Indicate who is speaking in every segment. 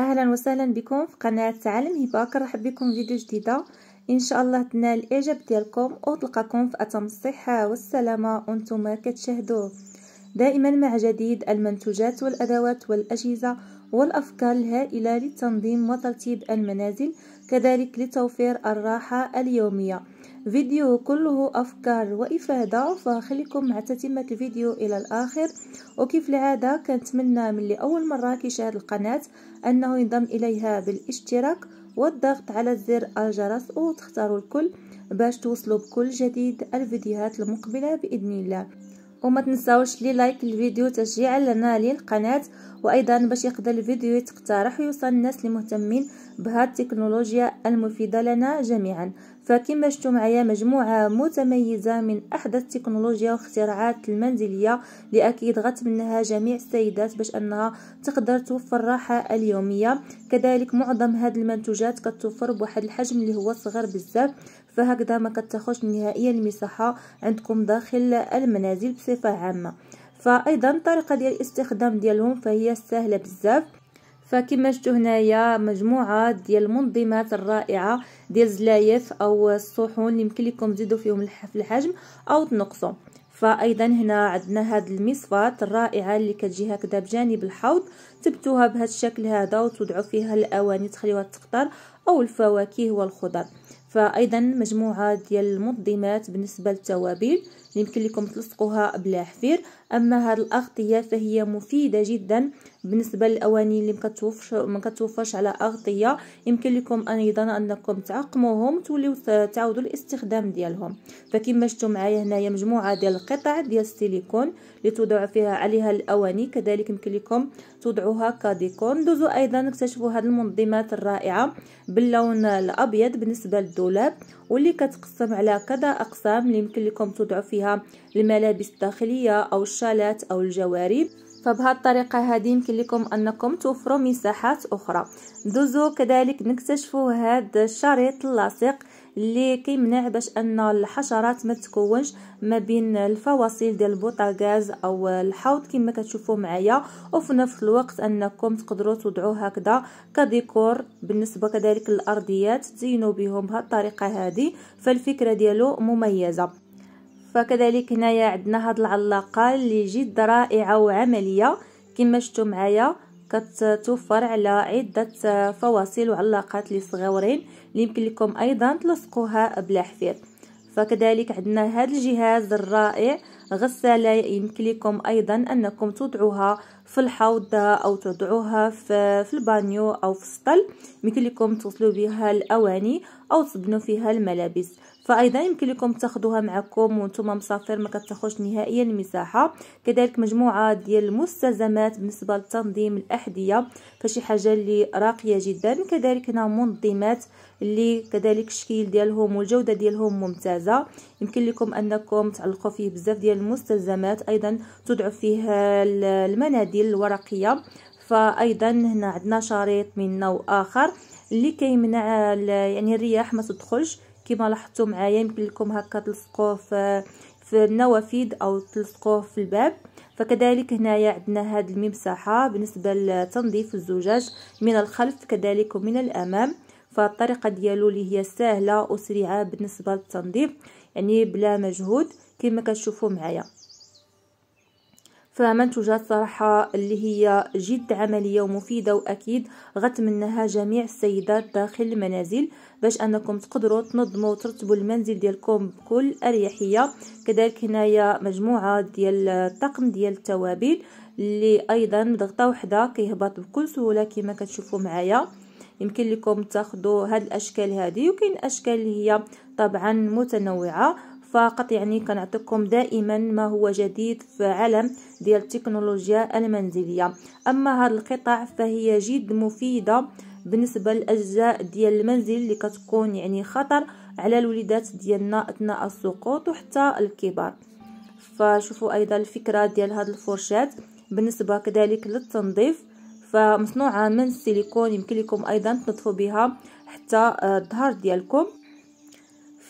Speaker 1: اهلا وسهلا بكم في قناه تعلم هبه كنرحب بكم فيديو جديده ان شاء الله تنال الاعجاب ديالكم وتلقاكم في اتم الصحه والسلامه وانتم كتشاهدوه دائما مع جديد المنتوجات والادوات والاجهزه والافكار الهائله لتنظيم وترتيب المنازل كذلك لتوفير الراحة اليومية فيديو كله أفكار وإفادة فخليكم مع تتمة الفيديو إلى الآخر وكيف العادة كنتمنى من اللي أول مرة كيشاهد القناة أنه ينضم إليها بالاشتراك والضغط على زر الجرس وتختاروا الكل باش توصلوا بكل جديد الفيديوهات المقبلة بإذن الله وما تنساوش لي لايك الفيديو تشجيعا لنا للقناه وايضا باش يقدر الفيديو يتقترح ويوصل الناس المهتمين بهذه التكنولوجيا المفيده لنا جميعا فكما شفتوا معايا مجموعه متميزه من احدث التكنولوجيا واختراعات المنزليه لأكيد اكيد غتمناها جميع السيدات باش انها تقدر توفر الراحه اليوميه كذلك معظم هذه المنتوجات كتوفر بواحد الحجم اللي هو صغير بزاف فهكذا ما كتاخذش نهائيا المساحه عندكم داخل المنازل بصفه عامه فايضا الطريقه ديال الاستخدام ديالهم فهي سهله بزاف فكما شفتوا هنايا مجموعه ديال المنظمات الرائعه ديال الزلايف او الصحون اللي يمكن لكم تزيدوا فيهم في الحجم او تنقصوا فايضا هنا عندنا هاد المصفات الرائعه اللي كتجي هكذا بجانب الحوض تبتوها بهذا الشكل هذا وتضعوا فيها الاواني تخليوها تقطر او الفواكه والخضر فايضا مجموعه ديال المنظمات بالنسبه للتوابل يمكن لكم تلصقوها بلا حفير اما هاد الاغطيه فهي مفيده جدا بالنسبه للاواني اللي مكتوفش ما كتوفرش على اغطيه يمكن لكم ايضا انكم تعقموهم توليو تعاودوا الاستخدام ديالهم فكما شفتوا معايا هنايا مجموعه ديال القطع ديال السيليكون اللي توضع فيها عليها الاواني كذلك يمكن لكم توضعوا أنواعها كديكور ندوزو أيضا نكتشفوا هاد المنظمات الرائعة باللون الأبيض بالنسبة للدولاب واللي كتقسم على كذا أقسام اللي يمكن لكم توضعوا فيها الملابس الداخلية أو الشالات أو الجوارب الطريقة هذه يمكن لكم أنكم توفروا مساحات أخرى دوزو كذلك نكتشفوا هذا الشريط اللاصق اللي كيمنع باش ان الحشرات ما تكونش ما بين الفواصل ديال البوطاغاز او الحوض كما كتشوفوا معايا وفي نفس الوقت انكم تقدروا توضعوا هكذا كديكور بالنسبه كذلك للارضيات تزينوا بهم الطريقة هذه فالفكره ديالو مميزه فكذلك هنايا عندنا هاد العلاقه اللي جد رائعه وعمليه كما شفتوا معايا كتوفر على عده فواصل وعلاقات للصغاورين اللي يمكن لكم ايضا تلصقوها بلا حفير فكذلك عندنا هذا الجهاز الرائع غسالة يمكن لكم أيضا أنكم توضعوها في الحوض أو توضعوها في, في البانيو أو في السطل يمكن لكم توصلوا بها الأواني أو تصبنوا فيها الملابس فايضا يمكن لكم تاخذوها معكم وانتم مسافر ما كتاخذش نهائيا المساحه كذلك مجموعه ديال المستلزمات بالنسبه لتنظيم الاحذيه فشي حاجه اللي راقيه جدا كذلك هنا منظمات اللي كذلك الشكل ديالهم والجوده ديالهم ممتازه يمكن لكم انكم تعلقوا فيه بزاف ديال المستلزمات ايضا تضعوا فيه المناديل الورقيه فايضا هنا عندنا شريط من نوع اخر اللي كيمنع يعني الرياح ما تدخلش كما لاحظتوا معايا يمكن لكم هكا تلصقوه في في النوافذ او تلصقوه في الباب فكذلك هنايا عندنا هاد الممساحه بالنسبه لتنظيف الزجاج من الخلف كذلك ومن الامام فالطريقه ديالو اللي هي سهله وسريعه بالنسبه للتنظيف يعني بلا مجهود كما كتشوفوا معايا فمنتجات صراحة اللي هي جد عملية ومفيدة وأكيد غتمناها جميع السيدات داخل المنازل باش أنكم تقدروا تنظموا وترتبوا المنزل ديالكم بكل أريحية كذلك هنايا مجموعة ديال الطقم ديال التوابل اللي أيضا بضغطة وحدة كيهبط بكل سهولة كما كتشوفوا معايا يمكن لكم تاخذوا هاد الاشكال هذه وكاين اشكال اللي هي طبعا متنوعه فقط يعني كنعطيكم دائما ما هو جديد في عالم ديال التكنولوجيا المنزليه اما هذه القطع فهي جد مفيده بالنسبه للاجزاء ديال المنزل اللي كتكون يعني خطر على الوليدات ديالنا اثناء السقوط وحتى الكبار فشوفوا ايضا الفكره ديال هاد الفرشات بالنسبه كذلك للتنظيف فمصنوعه من السيليكون يمكن لكم ايضا تنظفوا بها حتى الظهر ديالكم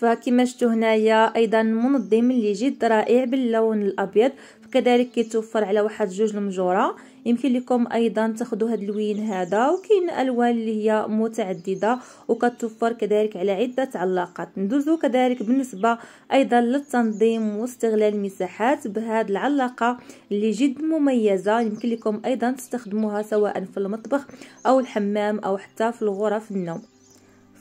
Speaker 1: فكما شفتوا هنايا ايضا منظم اللي جد رائع باللون الابيض كذلك كيتوفر على واحد جوج المجوره يمكن لكم ايضا تاخذوا هذا اللوين هذا وكاين الوان اللي هي متعدده وكتوفر كذلك على عده علاقات ندوزو كذلك بالنسبه ايضا للتنظيم واستغلال المساحات بهذه العلاقه اللي جد مميزه يمكن لكم ايضا تستخدموها سواء في المطبخ او الحمام او حتى في الغرف النوم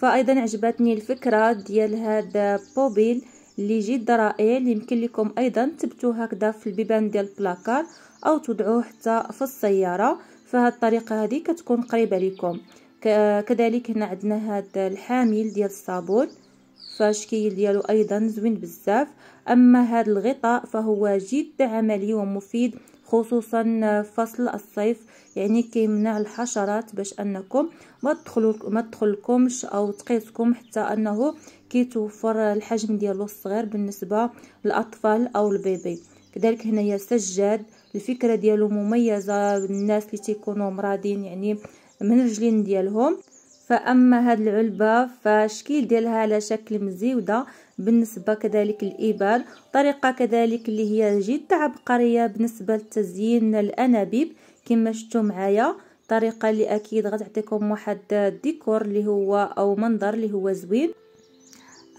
Speaker 1: فايضا عجبتني الفكره ديال هذا بوبيل اللي جد رائع يمكن لكم ايضا تبتوه هكذا في البيبان ديال البلاكار او تضعوه حتى في السياره فهاد الطريقه هذه كتكون قريبه لكم كذلك هنا عندنا هذا الحامل ديال الصابون فالشكل ديالو ايضا زوين بزاف أما هذا الغطاء فهو جد عملي ومفيد خصوصا فصل الصيف يعني كيمنع الحشرات باش انكم ما تدخلوا ما تدخلكمش او تقيسكم حتى انه كيتوفر الحجم ديالو الصغير بالنسبه للاطفال او البيبي كذلك هنايا سجاد الفكره ديالو مميزه للناس اللي تيكونوا مرادين يعني من رجلين ديالهم فاما هاد العلبه فشكيل ديالها على شكل مزيوده بالنسبه كذلك الابان طريقه كذلك اللي هي جد عبقريه بالنسبه لتزيين الانابيب كما شفتوا معايا طريقه اللي اكيد غتعطيكم واحد ديكور اللي هو او منظر اللي هو زوين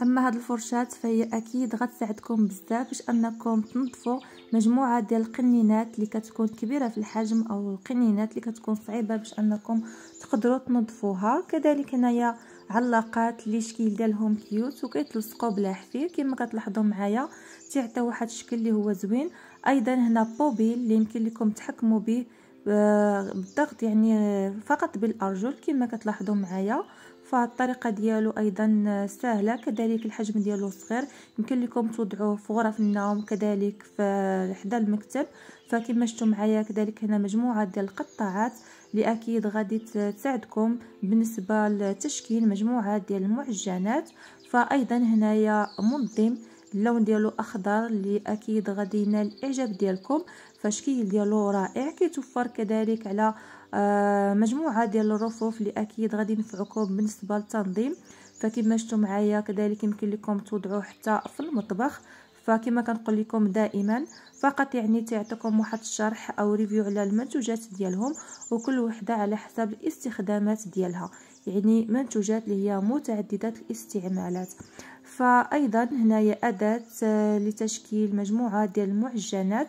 Speaker 1: اما هاد الفرشات فهي اكيد غتساعدكم بزاف باش انكم تنظفوا مجموعه ديال القنينات اللي كتكون كبيره في الحجم او القنينات اللي كتكون صعيبه باش انكم تقدروا تنظفوها كذلك هنايا علاقات اللي شكل ديالهم كيوت وكيتلصقوا بلا حفير كما كتلاحظوا معايا تيعطيو واحد الشكل اللي هو زوين ايضا هنا بوبيل اللي يمكن لكم تحكموا به آه، بالضغط يعني آه، فقط بالارجل كما كتلاحظوا معايا فالطريقه ديالو ايضا سهله كذلك الحجم ديالو صغير يمكن لكم توضعوه في غرف النوم كذلك في حدا المكتب فكما شفتوا معايا كذلك هنا مجموعه ديال القطاعات اللي اكيد غادي تساعدكم بالنسبه لتشكيل مجموعه ديال المعجنات فايضا هنايا منظم اللون ديالو اخضر اللي اكيد غادي ينال الاعجاب ديالكم فشكيل ديالو رائع كيتوفر كذلك على آه، مجموعه ديال الرفوف اللي اكيد غادي ينفعكم بالنسبه للتنظيم فكما شفتوا معايا كذلك يمكن لكم توضعوه حتى في المطبخ فكما كنقول لكم دائما فقط يعني تعطيكم واحد الشرح او ريفيو على المنتوجات ديالهم وكل وحده على حسب الاستخدامات ديالها يعني منتوجات اللي هي متعددة الاستعمالات فأيضا هنايا أداة آه، لتشكيل مجموعة ديال المعجنات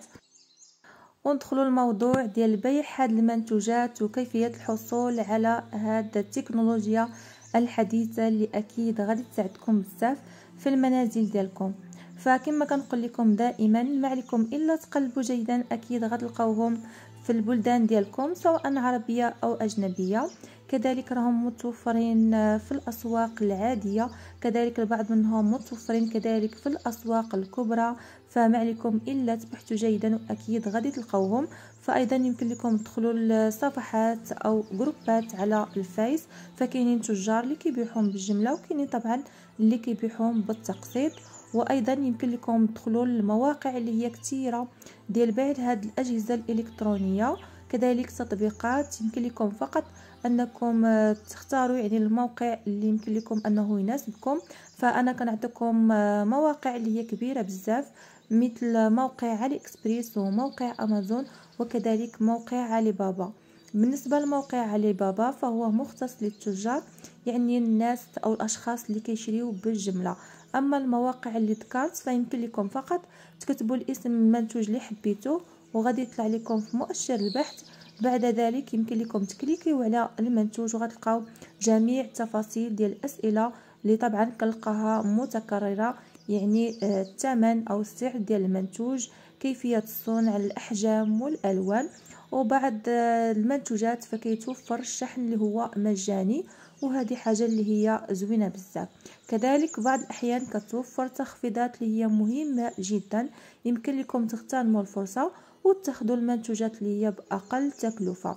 Speaker 1: وندخلوا الموضوع ديال بيع هاد المنتوجات وكيفية الحصول على هاد التكنولوجيا الحديثة اللي أكيد غادي تساعدكم بزاف في المنازل ديالكم فكما كنقول لكم دائما ما عليكم الا تقلبوا جيدا اكيد غتلقاوهم في البلدان ديالكم سواء عربيه او اجنبيه كذلك راهم متوفرين آه، في الاسواق العاديه كذلك البعض منهم متوفرين كذلك في الاسواق الكبرى فما عليكم الا تبحثوا جيدا واكيد غادي تلقاوهم فايضا يمكن لكم تدخلوا لصفحات او جروبات على الفيس فكاينين تجار اللي كيبيعوهم بالجمله وكاينين طبعا اللي كيبيعوهم بالتقسيط وايضا يمكن لكم تدخلوا للمواقع اللي هي كثيره ديال بيع هذه الاجهزه الالكترونيه كذلك تطبيقات يمكن لكم فقط انكم آه، تختاروا يعني الموقع اللي يمكن لكم انه يناسبكم فانا كنعطيكم آه، مواقع اللي هي كبيره بزاف مثل موقع علي اكسبريس وموقع امازون وكذلك موقع علي بابا بالنسبة لموقع علي بابا فهو مختص للتجار يعني الناس أو الأشخاص اللي كيشريو بالجملة أما المواقع اللي ذكرت فيمكن لكم فقط تكتبوا الاسم المنتوج اللي حبيتو وغادي يطلع لكم في مؤشر البحث بعد ذلك يمكن لكم تكليكيو على المنتوج وغتلقاو جميع التفاصيل ديال الاسئله اللي طبعا كنلقاها متكرره يعني آه، الثمن او السعر ديال المنتوج كيفيه الصنع الاحجام والالوان وبعد آه، المنتوجات فكيتوفر الشحن اللي هو مجاني وهذه حاجه اللي هي زوينه بزاف كذلك بعض الاحيان كتوفر تخفيضات اللي هي مهمه جدا يمكن لكم تغتنموا الفرصه وتاخذوا المنتوجات اللي هي باقل تكلفه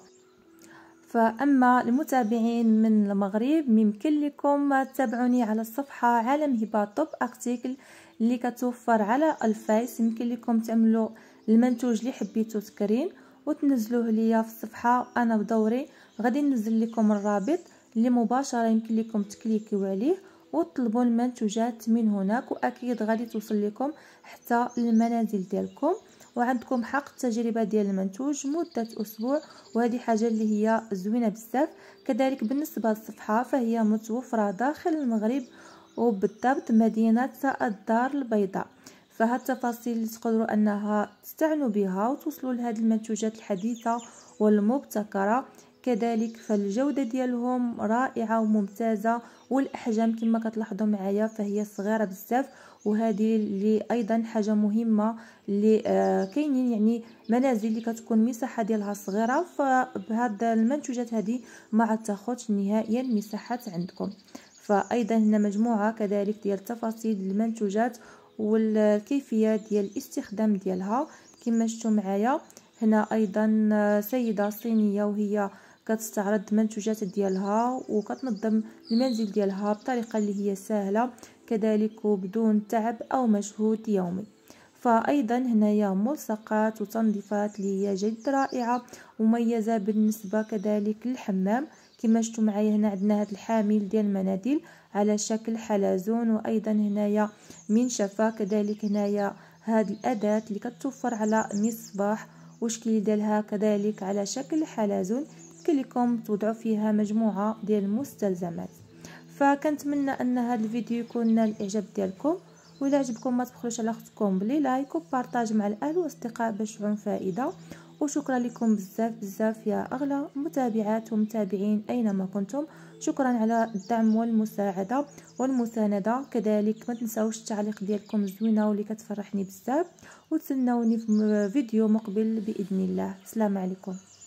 Speaker 1: فاما المتابعين من المغرب ممكن لكم تتابعوني على الصفحه عالم هبه توب ارتيكل اللي كتوفر على الفايس يمكن لكم تعملوا المنتوج اللي حبيتو تكرين وتنزلوه ليا في الصفحه انا بدوري غادي ننزل لكم الرابط اللي مباشره يمكن لكم تكليكيو عليه وتطلبوا المنتوجات من هناك واكيد غادي توصل لكم حتى المنازل ديالكم وعندكم حق التجربه ديال المنتوج مده اسبوع وهذه حاجه اللي هي زوينه بزاف كذلك بالنسبه للصفحه فهي متوفره داخل المغرب وبالضبط مدينه الدار البيضاء فهاد التفاصيل اللي تقدروا انها تستعنوا بها وتوصلوا لهاد المنتوجات الحديثه والمبتكره كذلك فالجودة ديالهم رائعة وممتازة والأحجام كما كتلاحظوا معايا فهي صغيرة بزاف وهذه اللي ايضا حاجه مهمه اللي آه، كاينين يعني منازل اللي كتكون المساحه ديالها صغيره فبهاد المنتوجات هذه ما تاخذش نهائيا مساحات عندكم فايضا هنا مجموعه كذلك ديال تفاصيل المنتوجات والكيفيه ديال الاستخدام ديالها كما شفتوا معايا هنا ايضا آه، سيده صينيه وهي كتستعرض منتوجات ديالها وكتنظم المنزل ديالها بطريقه اللي هي سهله كذلك بدون تعب أو مجهود يومي فأيضا هنايا ملصقات وتنظيفات هي جد رائعة مميزة بالنسبة كذلك للحمام كما شفتوا معايا هنا عندنا هذا الحامل ديال المناديل على شكل حلزون وأيضا هنايا منشفة كذلك هنايا هاد الأداة اللي كتوفر على مصباح وشكل ديالها كذلك على شكل حلزون يمكن توضعوا فيها مجموعة ديال المستلزمات فكنتمنى ان هذا الفيديو يكون نال الاعجاب ديالكم وإذا عجبكم ما تبخلوش على خصكم بلي لايك وبارتاج مع الاهل والاصدقاء باش تعم فائده وشكرا لكم بزاف بزاف يا اغلى متابعات ومتابعين اينما كنتم شكرا على الدعم والمساعده والمسانده كذلك ما تنساوش التعليق ديالكم الزوينه واللي كتفرحني بزاف وتسناوني في فيديو مقبل باذن الله السلام عليكم